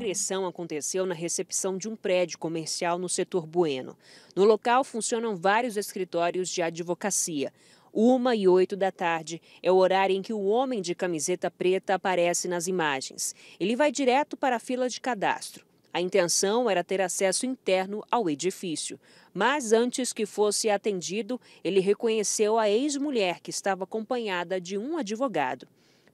agressão aconteceu na recepção de um prédio comercial no setor Bueno. No local funcionam vários escritórios de advocacia. Uma e oito da tarde é o horário em que o homem de camiseta preta aparece nas imagens. Ele vai direto para a fila de cadastro. A intenção era ter acesso interno ao edifício, mas antes que fosse atendido, ele reconheceu a ex-mulher que estava acompanhada de um advogado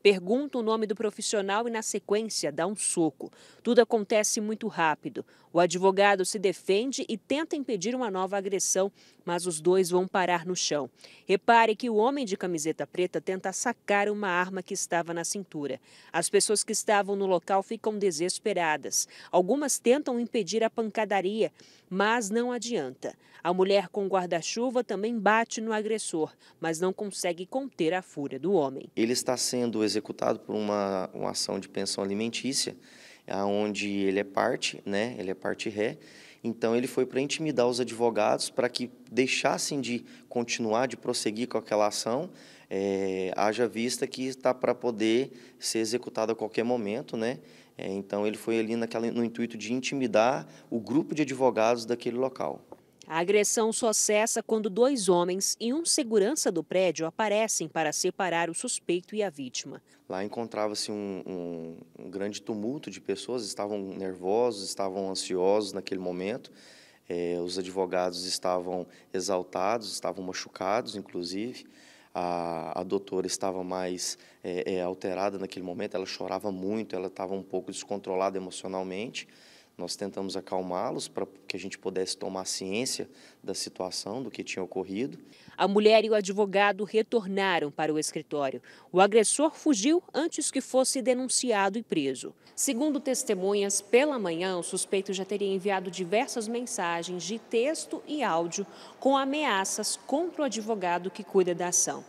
pergunta o nome do profissional e, na sequência, dá um soco. Tudo acontece muito rápido. O advogado se defende e tenta impedir uma nova agressão, mas os dois vão parar no chão. Repare que o homem de camiseta preta tenta sacar uma arma que estava na cintura. As pessoas que estavam no local ficam desesperadas. Algumas tentam impedir a pancadaria, mas não adianta. A mulher com guarda-chuva também bate no agressor, mas não consegue conter a fúria do homem. Ele está sendo executado por uma, uma ação de pensão alimentícia, aonde ele é parte, né? Ele é parte ré. Então ele foi para intimidar os advogados para que deixassem de continuar, de prosseguir com aquela ação, é, haja vista que está para poder ser executado a qualquer momento, né? É, então ele foi ali naquela, no intuito de intimidar o grupo de advogados daquele local. A agressão só cessa quando dois homens e um segurança do prédio aparecem para separar o suspeito e a vítima. Lá encontrava-se um, um, um, grande tumulto de pessoas, estavam nervosos, estavam ansiosos naquele momento. É, os advogados estavam exaltados, estavam machucados, inclusive. A, a doutora estava mais é, é, alterada naquele momento, ela chorava muito, ela estava um pouco descontrolada emocionalmente. Nós tentamos acalmá-los para que a gente pudesse tomar ciência da situação, do que tinha ocorrido. A mulher e o advogado retornaram para o escritório. O agressor fugiu antes que fosse denunciado e preso. Segundo testemunhas, pela manhã, o suspeito já teria enviado diversas mensagens de texto e áudio com ameaças contra o advogado que cuida da ação.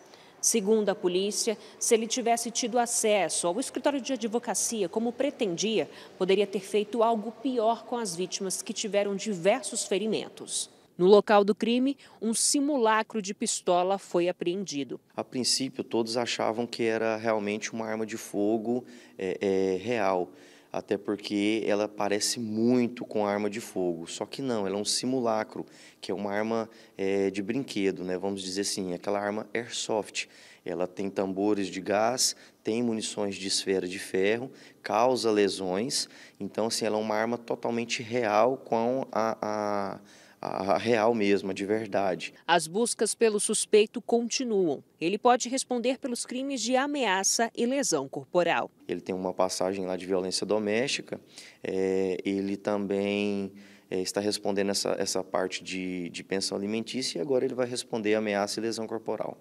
Segundo a polícia, se ele tivesse tido acesso ao escritório de advocacia como pretendia, poderia ter feito algo pior com as vítimas que tiveram diversos ferimentos. No local do crime, um simulacro de pistola foi apreendido. A princípio, todos achavam que era realmente uma arma de fogo é, é, real até porque ela parece muito com arma de fogo. Só que não, ela é um simulacro, que é uma arma é, de brinquedo, né? vamos dizer assim, aquela arma airsoft. Ela tem tambores de gás, tem munições de esfera de ferro, causa lesões. Então, assim, ela é uma arma totalmente real com a, a a real mesmo, a de verdade. As buscas pelo suspeito continuam. Ele pode responder pelos crimes de ameaça e lesão corporal. Ele tem uma passagem lá de violência doméstica, é, ele também é, está respondendo essa, essa parte de, de pensão alimentícia e agora ele vai responder ameaça e lesão corporal.